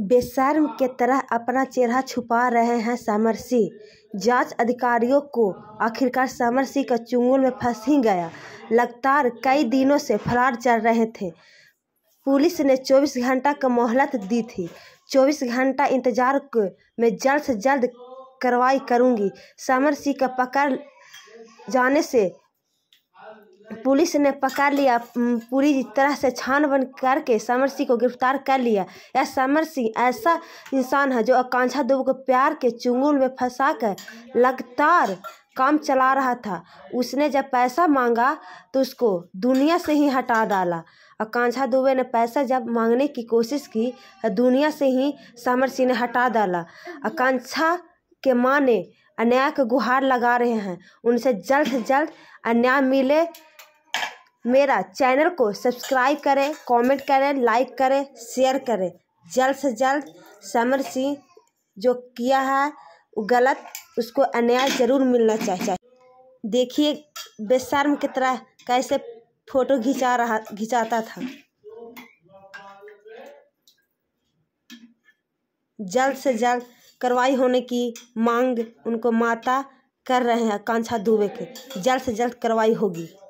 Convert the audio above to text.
बेशर्म के तरह अपना चेहरा छुपा रहे हैं समर सिंह जांच अधिकारियों को आखिरकार समर सिंह का चुंगल में फंस ही गया लगातार कई दिनों से फरार चल रहे थे पुलिस ने 24 घंटा का मोहलत दी थी 24 घंटा इंतजार को मैं जल्द से जल्द कार्रवाई करूंगी समर सिंह का पकड़ जाने से तो पुलिस ने पकड़ लिया पूरी तरह से छानबीन करके समर सिंह को गिरफ्तार कर लिया यह समर सिंह ऐसा इंसान है जो आकांक्षा दुबे को प्यार के चुंगल में फंसा कर लगातार काम चला रहा था उसने जब पैसा मांगा तो उसको दुनिया से ही हटा डाला आकांक्षा दुबे ने पैसा जब मांगने की कोशिश की तो दुनिया से ही समर सिंह ने हटा डाला आकांक्षा के माँ ने अन्याय के गुहार लगा रहे हैं उनसे जल्द से जल्द अन्याय मिले मेरा चैनल को सब्सक्राइब करें कमेंट करें लाइक करें शेयर करें जल्द से जल्द समर सिंह जो किया है वो गलत उसको अन्याय ज़रूर मिलना चाहिए देखिए बेशर्म की तरह कैसे फ़ोटो खिंचा रहा खिंचाता था जल्द से जल्द कार्रवाई होने की मांग उनको माता कर रहे हैं कांछा दुबे के जल्द से जल्द कार्रवाई होगी